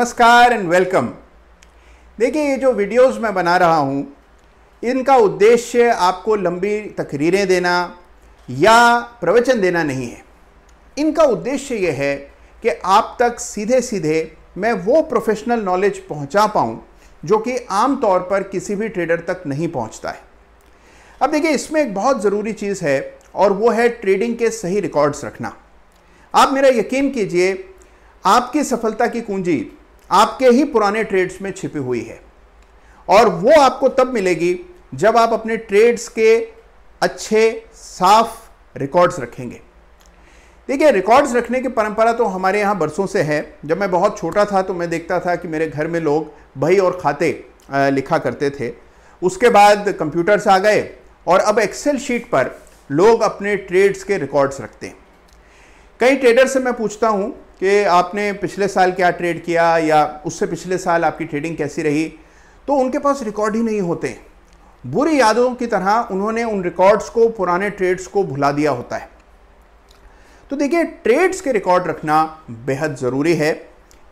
नमस्कार and welcome देखिए ये जो वीडियोस मैं बना रहा हूँ इनका उद्देश्य आपको लंबी तकरीरें देना या प्रवचन देना नहीं है इनका उद्देश्य ये है कि आप तक सीधे सीधे मैं वो प्रोफेशनल नॉलेज पहुँचा पाऊँ जो कि आम तौर पर किसी भी ट्रेडर तक नहीं पहुँचता है अब देखिए इसमें एक बहुत ज़रूरी चीज़ है और वो है ट्रेडिंग के सही रिकॉर्ड्स रखना आप मेरा यकीन कीजिए आपकी सफलता की कुंजी आपके ही पुराने ट्रेड्स में छिपी हुई है और वो आपको तब मिलेगी जब आप अपने ट्रेड्स के अच्छे साफ रिकॉर्ड्स रखेंगे देखिए रिकॉर्ड्स रखने की परंपरा तो हमारे यहाँ बरसों से है जब मैं बहुत छोटा था तो मैं देखता था कि मेरे घर में लोग भई और खाते लिखा करते थे उसके बाद कंप्यूटर्स आ गए और अब एक्सेल शीट पर लोग अपने ट्रेड्स के रिकॉर्ड्स रखते हैं कई ट्रेडर से मैं पूछता हूँ कि आपने पिछले साल क्या ट्रेड किया या उससे पिछले साल आपकी ट्रेडिंग कैसी रही तो उनके पास रिकॉर्ड ही नहीं होते बुरी यादों की तरह उन्होंने उन रिकॉर्ड्स को पुराने ट्रेड्स को भुला दिया होता है तो देखिए ट्रेड्स के रिकॉर्ड रखना बेहद ज़रूरी है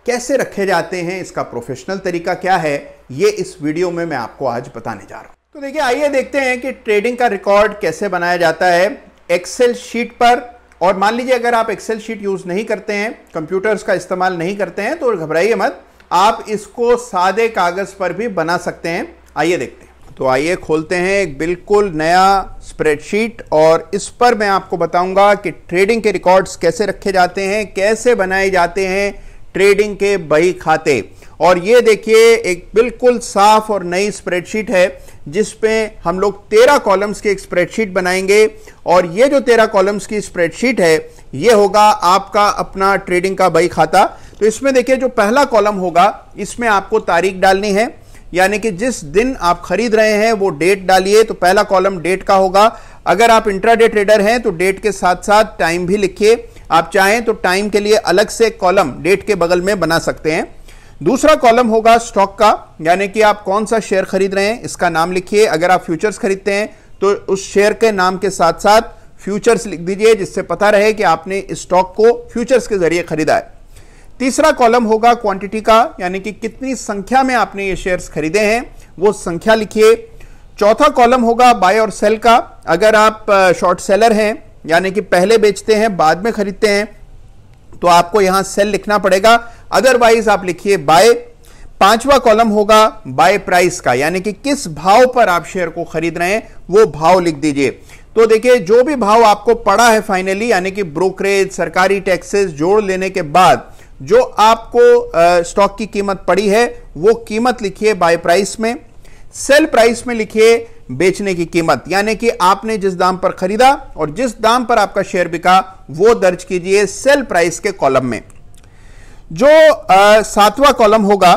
कैसे रखे जाते हैं इसका प्रोफेशनल तरीका क्या है ये इस वीडियो में मैं आपको आज बताने जा रहा हूँ तो देखिए आइए देखते हैं कि ट्रेडिंग का रिकॉर्ड कैसे बनाया जाता है एक्सेल शीट पर और मान लीजिए अगर आप एक्सेल शीट यूज़ नहीं करते हैं कंप्यूटर्स का इस्तेमाल नहीं करते हैं तो घबराइए मत आप इसको सादे कागज़ पर भी बना सकते हैं आइए देखते हैं तो आइए खोलते हैं एक बिल्कुल नया स्प्रेडशीट और इस पर मैं आपको बताऊंगा कि ट्रेडिंग के रिकॉर्ड्स कैसे रखे जाते हैं कैसे बनाए जाते हैं ट्रेडिंग के बही खाते और ये देखिए एक बिल्कुल साफ और नई स्प्रेडशीट है जिसमें हम लोग तेरह कॉलम्स की एक स्प्रेडशीट बनाएंगे और ये जो तेरह कॉलम्स की स्प्रेडशीट है ये होगा आपका अपना ट्रेडिंग का बही खाता तो इसमें देखिए जो पहला कॉलम होगा इसमें आपको तारीख डालनी है यानी कि जिस दिन आप खरीद रहे हैं वो डेट डालिए तो पहला कॉलम डेट का होगा अगर आप इंट्राडे ट्रेडर हैं तो डेट के साथ साथ टाइम भी लिखिए आप चाहें तो टाइम के लिए अलग से कॉलम डेट के बगल में बना सकते हैं दूसरा कॉलम होगा स्टॉक का यानी कि आप कौन सा शेयर खरीद रहे हैं इसका नाम लिखिए अगर आप फ्यूचर्स खरीदते हैं तो उस शेयर के नाम के साथ साथ फ्यूचर्स लिख दीजिए जिससे पता रहे कि आपने इस स्टॉक को फ्यूचर्स के जरिए खरीदा है तीसरा कॉलम होगा क्वांटिटी का यानी कि कितनी संख्या में आपने ये शेयर्स खरीदे हैं वो संख्या लिखिए चौथा कॉलम होगा बाय और सेल का अगर आप शॉर्ट सेलर हैं यानी कि पहले बेचते हैं बाद में खरीदते हैं तो आपको यहां सेल लिखना पड़ेगा अदरवाइज आप लिखिए बाय पांचवा कॉलम होगा बाय प्राइस का यानी कि किस भाव पर आप शेयर को खरीद रहे हैं वो भाव लिख दीजिए तो देखिए जो भी भाव आपको पड़ा है फाइनली यानी कि ब्रोकरेज सरकारी टैक्सेस जोड़ लेने के बाद जो आपको स्टॉक की कीमत पड़ी है वो कीमत लिखिए बाय प्राइस में सेल प्राइस में लिखिए बेचने की कीमत यानी कि आपने जिस दाम पर खरीदा और जिस दाम पर आपका शेयर बिका वो दर्ज कीजिए सेल प्राइस के कॉलम में जो सातवां कॉलम होगा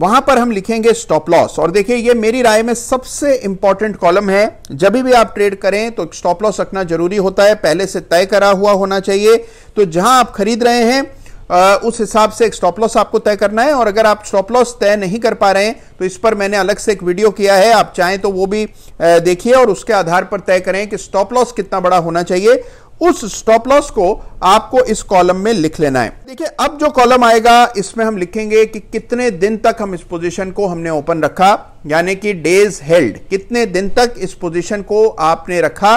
वहां पर हम लिखेंगे स्टॉप लॉस और देखिए ये मेरी राय में सबसे इंपॉर्टेंट कॉलम है जब भी आप ट्रेड करें तो स्टॉप लॉस रखना जरूरी होता है पहले से तय करा हुआ होना चाहिए तो जहां आप खरीद रहे हैं आ, उस हिसाब से एक स्टॉप लॉस आपको तय करना है और अगर आप स्टॉप लॉस तय नहीं कर पा रहे हैं तो इस पर मैंने अलग से एक वीडियो किया है आप चाहें तो वो भी देखिए और उसके आधार पर तय करें कि स्टॉप लॉस कितना बड़ा होना चाहिए उस स्टॉप लॉस को आपको इस कॉलम में लिख लेना है देखिए अब जो कॉलम आएगा इसमें हम लिखेंगे कि कितने दिन तक हम इस पोजीशन को हमने ओपन रखा यानी कि डेज हेल्ड कितने दिन तक इस पोजीशन को आपने रखा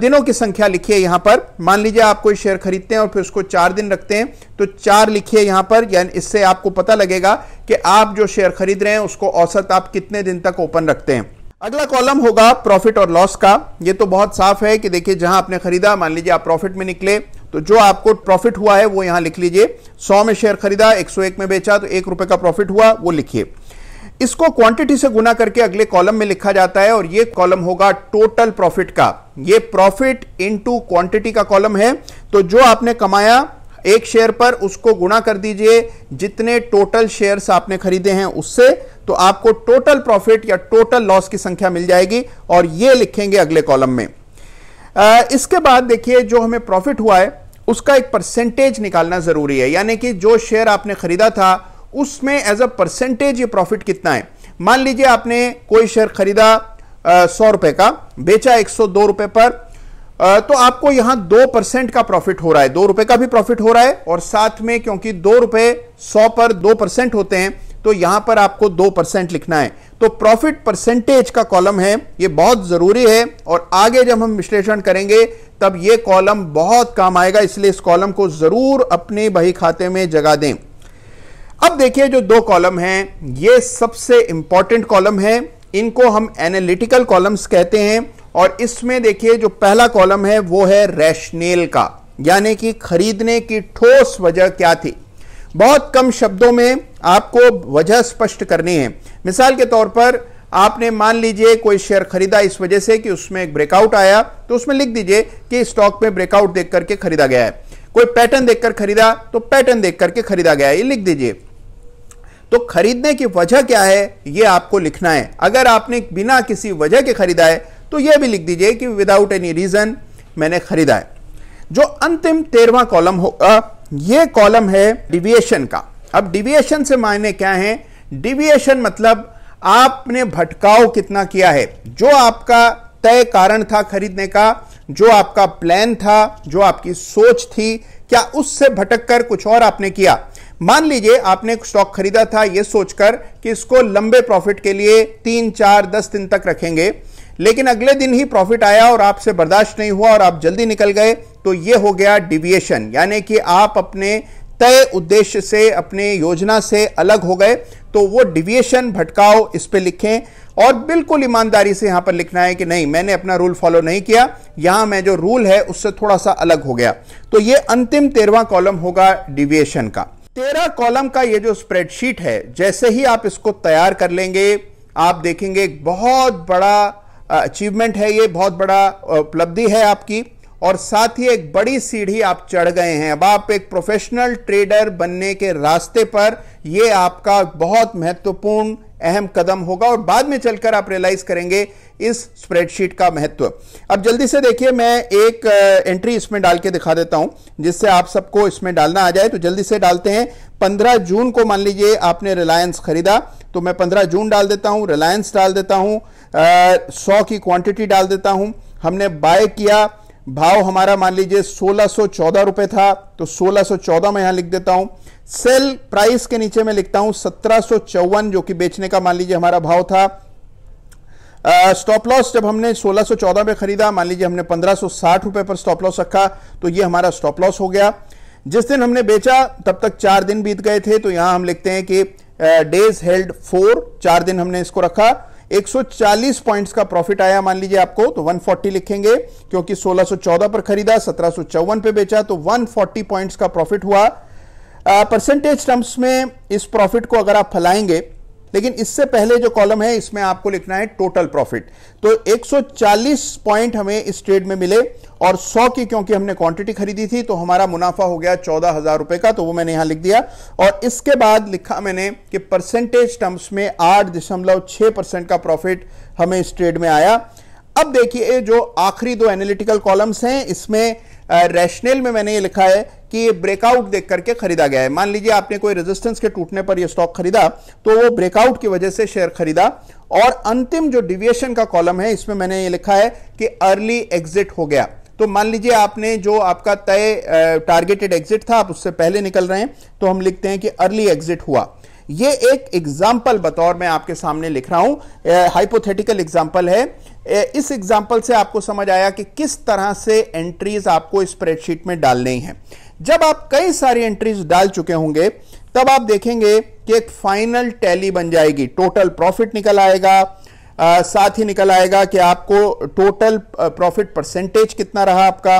दिनों की संख्या लिखिए यहां पर मान लीजिए आप कोई शेयर खरीदते हैं और फिर उसको चार दिन रखते हैं तो चार लिखिए यहां पर यानी इससे आपको पता लगेगा कि आप जो शेयर खरीद रहे हैं उसको औसत आप कितने दिन तक ओपन रखते हैं अगला कॉलम होगा प्रॉफिट और लॉस का ये तो बहुत साफ है कि देखिए जहां आपने खरीदा मान लीजिए आप प्रॉफिट में निकले तो जो आपको प्रॉफिट हुआ है वो यहां लिख लीजिए 100 में शेयर खरीदा 101 में बेचा तो एक रुपए का प्रॉफिट हुआ वो लिखिए इसको क्वांटिटी से गुना करके अगले कॉलम में लिखा जाता है और ये कॉलम होगा टोटल प्रॉफिट का ये प्रॉफिट इनटू क्वांटिटी का कॉलम है तो जो आपने कमाया एक शेयर पर उसको गुणा कर दीजिए जितने टोटल शेयर्स आपने खरीदे हैं उससे तो आपको टोटल प्रॉफिट या टोटल लॉस की संख्या मिल जाएगी और ये लिखेंगे अगले कॉलम में आ, इसके बाद देखिए जो हमें प्रॉफिट हुआ है उसका एक परसेंटेज निकालना जरूरी है यानी कि जो शेयर आपने खरीदा था उसमें एज अ परसेंटेज ये प्रॉफिट कितना है मान लीजिए आपने कोई शेयर खरीदा सौ रुपए का बेचा एक सौ दो रुपए पर तो आपको यहां दो परसेंट का प्रॉफिट हो रहा है दो रुपए का भी प्रॉफिट हो रहा है और साथ में क्योंकि दो रुपए सौ पर दो परसेंट होते हैं तो यहां पर आपको दो परसेंट लिखना है तो प्रॉफिट परसेंटेज का कॉलम है यह बहुत जरूरी है और आगे जब हम विश्लेषण करेंगे तब यह कॉलम बहुत काम आएगा इसलिए इस कॉलम को जरूर अपने बही खाते में जगा दें अब देखिए जो दो कॉलम हैं ये सबसे इंपॉर्टेंट कॉलम है इनको हम एनालिटिकल कॉलम्स कहते हैं और इसमें देखिए जो पहला कॉलम है वो है रैशनेल का यानी कि खरीदने की ठोस वजह क्या थी बहुत कम शब्दों में आपको वजह स्पष्ट करनी है मिसाल के तौर पर आपने मान लीजिए कोई शेयर खरीदा इस वजह से कि उसमें एक ब्रेकआउट आया तो उसमें लिख दीजिए कि स्टॉक में ब्रेकआउट देख करके खरीदा गया है कोई पैटर्न देखकर खरीदा तो पैटर्न देख करके खरीदा गया है ये लिख दीजिए तो खरीदने की वजह क्या है ये आपको लिखना है अगर आपने बिना किसी वजह के खरीदा है तो यह भी लिख दीजिए कि विदाउट एनी रीजन मैंने खरीदा है जो अंतिम तेरवा कॉलम होगा यह कॉलम है डिविएशन का अब डिविएशन से मायने क्या है डिविएशन मतलब आपने भटकाव कितना किया है जो आपका तय कारण था खरीदने का जो आपका प्लान था जो आपकी सोच थी क्या उससे भटककर कुछ और आपने किया मान लीजिए आपने स्टॉक खरीदा था यह सोचकर कि इसको लंबे प्रॉफिट के लिए तीन चार दस दिन तक रखेंगे लेकिन अगले दिन ही प्रॉफिट आया और आपसे बर्दाश्त नहीं हुआ और आप जल्दी निकल गए तो ये हो गया डिविएशन यानी कि आप अपने तय उद्देश्य से अपने योजना से अलग हो गए तो वो डिविएशन भटकाओ इस पर लिखें और बिल्कुल ईमानदारी से यहां पर लिखना है कि नहीं मैंने अपना रूल फॉलो नहीं किया यहां मैं जो रूल है उससे थोड़ा सा अलग हो गया तो ये अंतिम तेरवा कॉलम होगा डिविएशन का तेरह कॉलम का ये जो स्प्रेडशीट है जैसे ही आप इसको तैयार कर लेंगे आप देखेंगे बहुत बड़ा अचीवमेंट है ये बहुत बड़ा उपलब्धि है आपकी और साथ ही एक बड़ी सीढ़ी आप चढ़ गए हैं अब आप एक प्रोफेशनल ट्रेडर बनने के रास्ते पर ये आपका बहुत महत्वपूर्ण अहम कदम होगा और बाद में चलकर आप रियलाइज करेंगे इस स्प्रेडशीट का महत्व अब जल्दी से देखिए मैं एक एंट्री इसमें डाल के दिखा देता हूं जिससे आप सबको इसमें डालना आ जाए तो जल्दी से डालते हैं 15 जून को मान लीजिए आपने रिलायंस खरीदा तो मैं पंद्रह जून डाल देता हूं रिलायंस डाल देता हूं सौ की क्वांटिटी डाल देता हूं हमने बाय किया भाव हमारा मान लीजिए 1614 रुपए था तो 1614 में यहां लिख देता हूं सेल प्राइस के नीचे मैं लिखता हूं सत्रह जो कि बेचने का मान लीजिए हमारा भाव था स्टॉप लॉस जब हमने 1614 में खरीदा मान लीजिए हमने 1560 रुपए पर स्टॉप लॉस रखा तो ये हमारा स्टॉप लॉस हो गया जिस दिन हमने बेचा तब तक चार दिन बीत गए थे तो यहां हम लिखते हैं कि डेज हेल्ड फोर चार दिन हमने इसको रखा 140 पॉइंट्स का प्रॉफिट आया मान लीजिए आपको तो 140 लिखेंगे क्योंकि 1614 पर खरीदा सत्रह पे बेचा तो 140 पॉइंट्स का प्रॉफिट हुआ परसेंटेज टर्म्स में इस प्रॉफिट को अगर आप फैलाएंगे लेकिन इससे पहले जो कॉलम है इसमें आपको लिखना है टोटल प्रॉफिट तो 140 पॉइंट हमें इस ट्रेड में मिले और 100 की क्योंकि हमने क्वांटिटी खरीदी थी तो हमारा मुनाफा हो गया चौदह हजार रुपए का तो वो मैंने यहां लिख दिया और इसके बाद लिखा मैंने कि परसेंटेज टर्म्स में आठ दशमलव छह परसेंट का प्रॉफिट हमें इस ट्रेड में आया अब देखिए जो आखिरी दो एनालिटिकल कॉलम्स हैं इसमें रैशनल में मैंने ये लिखा है कि ये ब्रेकआउट देख करके खरीदा गया है मान लीजिए आपने कोई रेजिस्टेंस के टूटने पर ये स्टॉक खरीदा तो वो ब्रेकआउट की वजह से शेयर खरीदा और अंतिम जो डिविएशन का कॉलम है इसमें मैंने ये लिखा है कि अर्ली एग्जिट हो गया तो मान लीजिए आपने जो आपका तय टारगेटेड एग्जिट था आप उससे पहले निकल रहे हैं तो हम लिखते हैं कि अर्ली एग्जिट हुआ ये एक एग्जाम्पल बतौर मैं आपके सामने लिख रहा हूं हाइपोथेटिकल एग्जाम्पल है ए, इस एग्जाम्पल से आपको समझ आया कि किस तरह से एंट्रीज आपको स्प्रेडशीट में डालनी है जब आप कई सारी एंट्रीज डाल चुके होंगे तब आप देखेंगे कि एक फाइनल टैली बन जाएगी टोटल प्रॉफिट निकल आएगा आ, साथ ही निकल आएगा कि आपको टोटल प्रॉफिट परसेंटेज कितना रहा आपका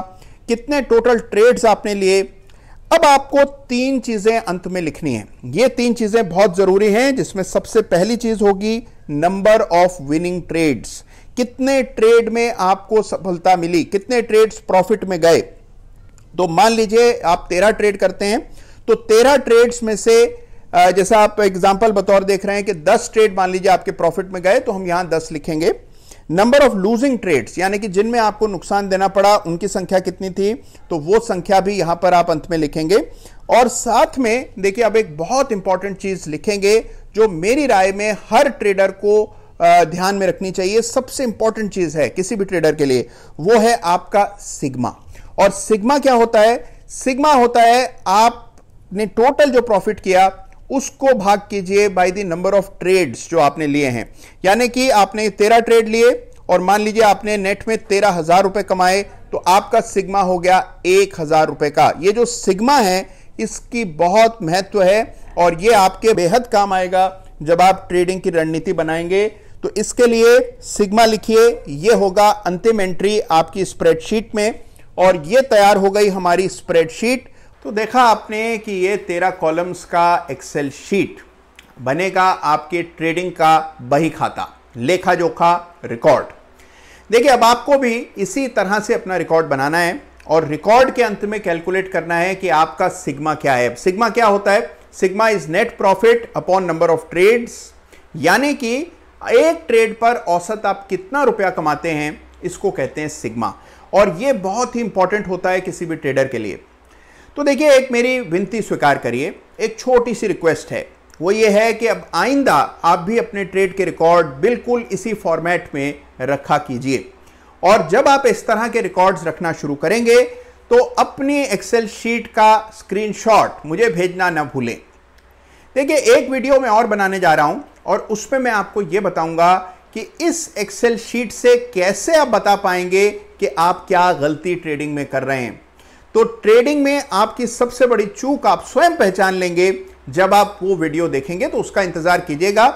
कितने टोटल ट्रेड्स आपने लिए अब आपको तीन चीजें अंत में लिखनी है ये तीन चीजें बहुत जरूरी हैं जिसमें सबसे पहली चीज होगी नंबर ऑफ विनिंग ट्रेड्स कितने ट्रेड में आपको सफलता मिली कितने ट्रेड्स प्रॉफिट में गए तो मान लीजिए आप तेरह ट्रेड करते हैं तो तेरह ट्रेड्स में से जैसा आप एग्जाम्पल बतौर देख रहे हैं कि दस ट्रेड मान लीजिए आपके प्रॉफिट में गए तो हम यहां दस लिखेंगे नंबर ऑफ लूजिंग ट्रेड्स यानी कि जिनमें आपको नुकसान देना पड़ा उनकी संख्या कितनी थी तो वो संख्या भी यहां पर आप अंत में लिखेंगे और साथ में देखिए अब एक बहुत इंपॉर्टेंट चीज लिखेंगे जो मेरी राय में हर ट्रेडर को ध्यान में रखनी चाहिए सबसे इंपॉर्टेंट चीज है किसी भी ट्रेडर के लिए वो है आपका सिग्मा और सिग्मा क्या होता है सिग्मा होता है आपने टोटल जो प्रॉफिट किया उसको भाग कीजिए by the number of trades जो आपने लिए हैं यानी कि आपने तेरह ट्रेड लिए और मान लीजिए आपने नेट में तेरह हजार रुपए कमाए तो आपका सिग्मा हो गया एक हजार रुपए का ये जो सिग्मा है इसकी बहुत महत्व है और ये आपके बेहद काम आएगा जब आप ट्रेडिंग की रणनीति बनाएंगे तो इसके लिए सिग्मा लिखिए ये होगा अंतिम एंट्री आपकी स्प्रेडशीट में और ये तैयार हो गई हमारी स्प्रेडशीट तो देखा आपने कि ये तेरह कॉलम्स का एक्सेल शीट बनेगा आपके ट्रेडिंग का बही खाता लेखा जोखा रिकॉर्ड देखिए अब आपको भी इसी तरह से अपना रिकॉर्ड बनाना है और रिकॉर्ड के अंत में कैलकुलेट करना है कि आपका सिग्मा क्या है सिग्मा क्या होता है sigma is net profit upon number of trades यानी कि एक ट्रेड पर औसत आप कितना रुपया कमाते हैं इसको कहते हैं सिग्मा और ये बहुत ही इंपॉर्टेंट होता है किसी भी ट्रेडर के लिए तो देखिए एक मेरी विनती स्वीकार करिए एक छोटी सी रिक्वेस्ट है वो ये है कि अब आइंदा आप भी अपने ट्रेड के रिकॉर्ड बिल्कुल इसी फॉर्मेट में रखा कीजिए और जब आप इस तरह के रिकॉर्ड्स रखना शुरू करेंगे तो अपनी एक्सेल शीट का स्क्रीनशॉट मुझे भेजना ना भूलें देखिए एक वीडियो मैं और बनाने जा रहा हूं और उसमें मैं आपको यह बताऊंगा कि इस एक्सेल शीट से कैसे आप बता पाएंगे कि आप क्या गलती ट्रेडिंग में कर रहे हैं तो ट्रेडिंग में आपकी सबसे बड़ी चूक आप स्वयं पहचान लेंगे जब आप वो वीडियो देखेंगे तो उसका इंतजार कीजिएगा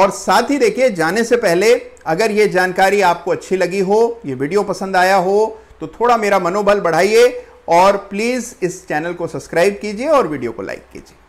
और साथ ही देखिए जाने से पहले अगर ये जानकारी आपको अच्छी लगी हो ये वीडियो पसंद आया हो तो थोड़ा मेरा मनोबल बढ़ाइए और प्लीज़ इस चैनल को सब्सक्राइब कीजिए और वीडियो को लाइक कीजिए